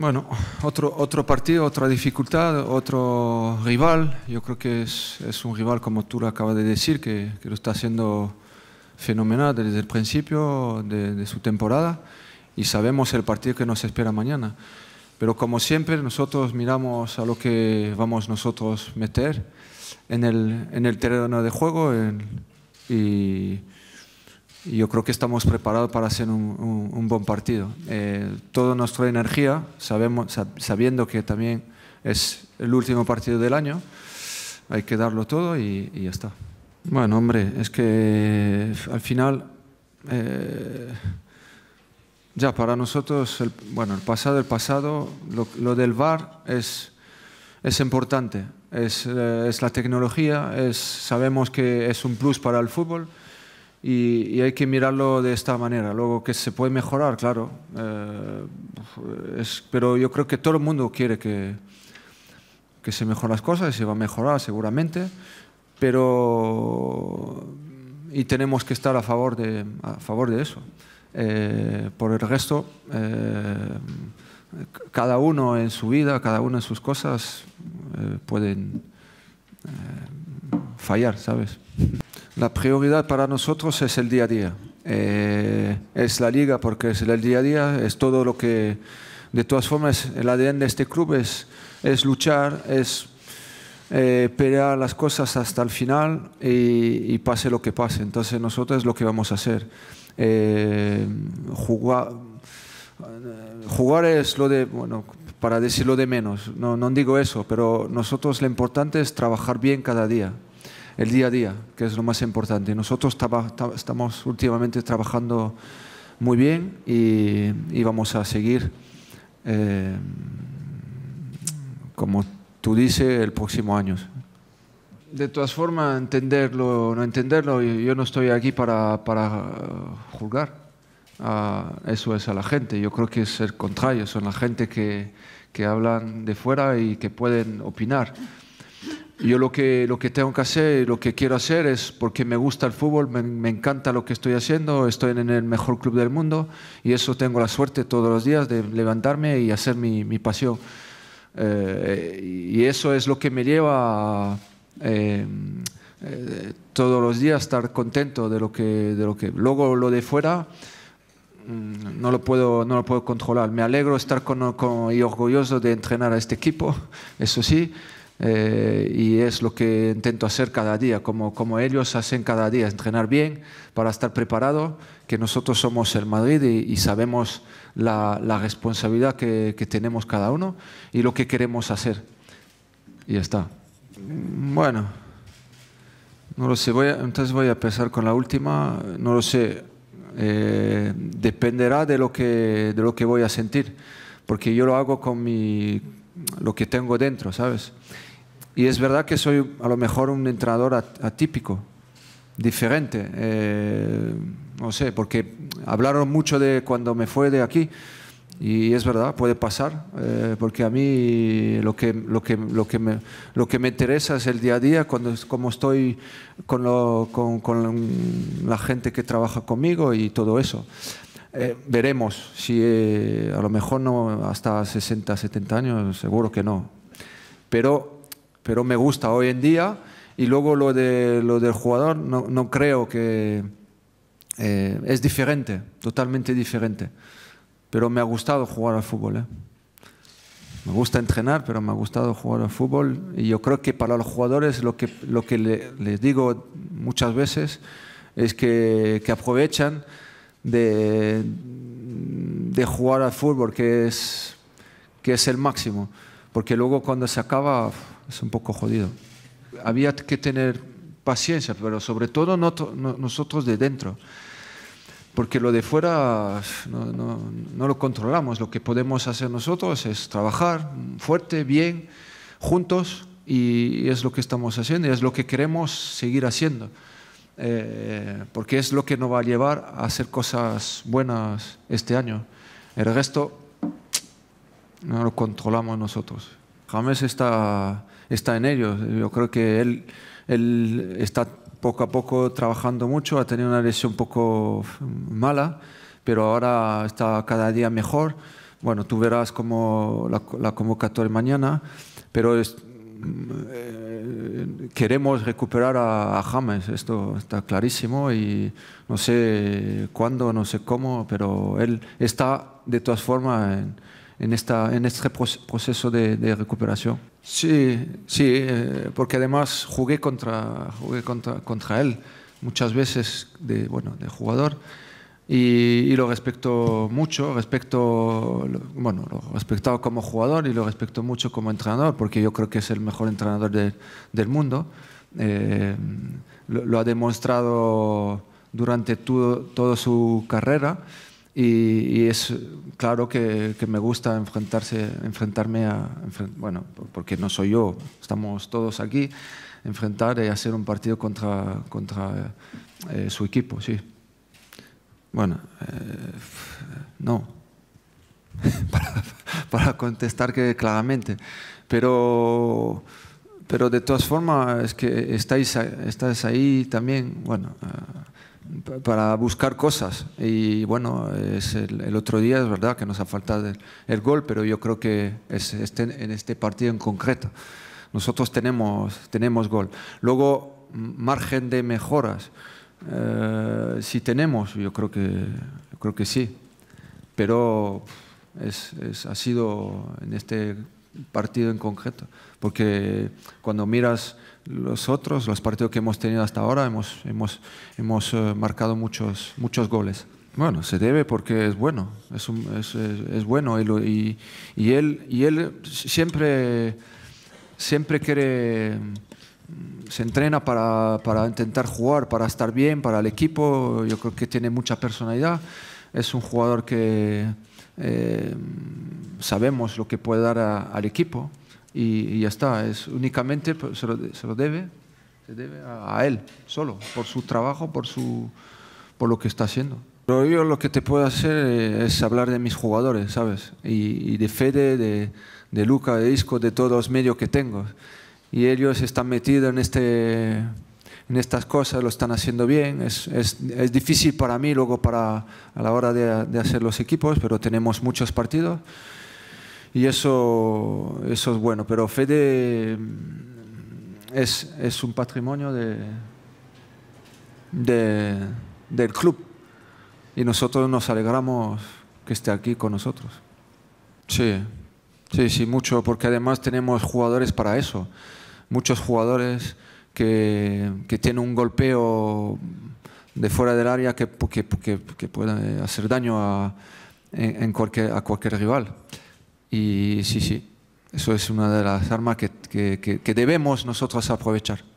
Bueno, otro, otro partido, otra dificultad, otro rival. Yo creo que es, un rival, como tú lo acabas de decir, que, que lo está haciendo fenomenal desde el principio de, su temporada y sabemos el partido que nos espera mañana. Pero como siempre, nosotros miramos a lo que vamos nosotros meter en el, en el terreno de juego y y yo creo que estamos preparados para hacer un, un, buen partido. Eh, toda nuestra energía, sabemos, sabiendo que también es el último partido del año, hay que darlo todo y, ya está. Bueno, hombre, es que eh, al final, eh, ya para nosotros, el, bueno, el pasado, el pasado, lo, del VAR es, es importante, es, es la tecnología, es, sabemos que es un plus para el fútbol. Y, hay que mirarlo de esta manera. Luego, que se puede mejorar, claro. Eh, pero yo creo que todo el mundo quiere que, que se mejoren las cosas y se va a mejorar seguramente. Pero. Y tenemos que estar a favor de, a favor de eso. Eh, por el resto, eh, cada uno en su vida, cada uno en sus cosas, pueden fallar, ¿sabes? La prioridad para nosotros es el día a día. Eh, es la liga porque es el día a día, es todo lo que, de todas formas, el ADN de este club es, es luchar, es eh, pelear las cosas hasta el final y, pase lo que pase. Entonces nosotros es lo que vamos a hacer. Eh, jugar, jugar es lo de, bueno, para decirlo de menos, no, no digo eso, pero nosotros lo importante es trabajar bien cada día el día a día, que es lo más importante. Nosotros estamos últimamente trabajando muy bien y, vamos a seguir, eh, como tú dices, el próximo año. De todas formas, entenderlo o no entenderlo, yo no estoy aquí para, juzgar. Ah, eso es a la gente. Yo creo que es el contrario, son la gente que, que hablan de fuera y que pueden opinar. Yo lo que, lo que tengo que hacer, lo que quiero hacer es, porque me gusta el fútbol, me, encanta lo que estoy haciendo, estoy en el mejor club del mundo y eso tengo la suerte todos los días de levantarme y hacer mi, mi pasión. Eh, y eso es lo que me lleva eh, eh, todos los días estar contento de lo que, de lo que luego lo de fuera mm, no lo puedo no lo puedo controlar me alegro estar con, con, y orgulloso de entrenar a este equipo eso sí eh, y es lo que intento hacer cada día, como, como ellos hacen cada día, entrenar bien para estar preparado, que nosotros somos el Madrid y, sabemos la, responsabilidad que, tenemos cada uno y lo que queremos hacer. Y ya está. Mm, bueno, no lo sé, voy entonces voy a empezar con la última, no lo sé, eh, dependerá de lo, que, de lo que voy a sentir, porque yo lo hago con mi, lo que tengo dentro, ¿sabes? Y es verdad que soy a lo mejor un entrenador atípico, diferente. Eh, no sé, porque hablaron mucho de cuando me fue de aquí. Y es verdad, puede pasar, eh, porque a mí lo que, lo, que, lo, que me, lo que me interesa es el día a día, cuando, cómo estoy con, lo, con, la gente que trabaja conmigo y todo eso. Eh, veremos si a lo mejor no hasta 60, 70 años, seguro que no. Pero pero me gusta hoy en día. Y luego lo, de, lo del jugador, no, creo que... Eh, es diferente, totalmente diferente. Pero me ha gustado jugar al fútbol. ¿eh? Me gusta entrenar, pero me ha gustado jugar al fútbol. Y yo creo que para los jugadores lo que, lo que les digo muchas veces es que, que aprovechan de, de, jugar al fútbol, que es, que es el máximo. Porque luego cuando se acaba es un poco jodido. Había que tener paciencia, pero sobre todo nosotros de dentro, porque lo de fuera no, lo controlamos, lo que podemos hacer nosotros es trabajar fuerte, bien, juntos, y, es lo que estamos haciendo y es lo que queremos seguir haciendo. Eh, porque es lo que nos va a llevar a hacer cosas buenas este año. El resto no lo controlamos nosotros. James está está en ellos Yo creo que él, está poco a poco trabajando mucho, ha tenido una lesión un poco mala, pero ahora está cada día mejor. Bueno, tú verás como la, convocatoria mañana, pero eh, queremos recuperar a, James, esto está clarísimo y no sé cuándo, no sé cómo, pero él está de todas formas en, esta, en este proceso de recuperación. Sí, sí, eh, porque además jugué contra, jugué contra, contra él muchas veces de, bueno, de jugador y, lo respeto mucho, respecto, bueno, lo respetado como jugador y lo respeto mucho como entrenador, porque yo creo que es el mejor entrenador del mundo. Eh, lo, ha demostrado durante toda su carrera. Y, es claro que, me gusta enfrentarse, enfrentarme a, bueno, porque no soy yo, estamos todos aquí, enfrentar y hacer un partido contra, contra eh, su equipo, sí. Bueno, eh, no, para, contestar que claramente, pero, pero de todas formas es que estáis, estáis ahí también, bueno, eh, para buscar cosas. Y bueno, es el, otro día es verdad que nos ha faltado el, gol, pero yo creo que es este, en este partido en concreto. Nosotros tenemos, tenemos gol. Luego, margen de mejoras. Eh, si tenemos, yo creo que, creo que sí. Pero es, ha sido en este partido en concreto. Porque cuando miras los otros, los partidos que hemos tenido hasta ahora, hemos, eh, marcado muchos, muchos goles. Bueno, se debe porque es bueno, es, es, bueno y, y, él, y él siempre, siempre quiere, mm, se entrena para, intentar jugar, para estar bien, para el equipo, yo creo que tiene mucha personalidad, es un jugador que eh, sabemos lo que puede dar al equipo y, ya está. Es únicamente pues, se lo, se lo debe, se debe a, él solo, por su trabajo, por, su, por lo que está haciendo. Pero yo lo que te puedo hacer eh, es hablar de mis jugadores, ¿sabes? Y, de Fede, de, de Luca, de Isco, de todos los medios que tengo. Y ellos están metidos en este en estas cosas, lo están haciendo bien. Es, es, es, difícil para mí luego para, a la hora de, de hacer los equipos, pero tenemos muchos partidos y eso, es bueno, pero Fede mm, es, un patrimonio de, del club y nosotros nos alegramos que esté aquí con nosotros. Sí, sí, sí, mucho, porque además tenemos jugadores para eso, muchos jugadores que, tienen un golpeo de fuera del área que, que, que hacer daño a, en, en a cualquier rival. Y sí, sí, eso es una de las armas que, que, debemos nosotros aprovechar.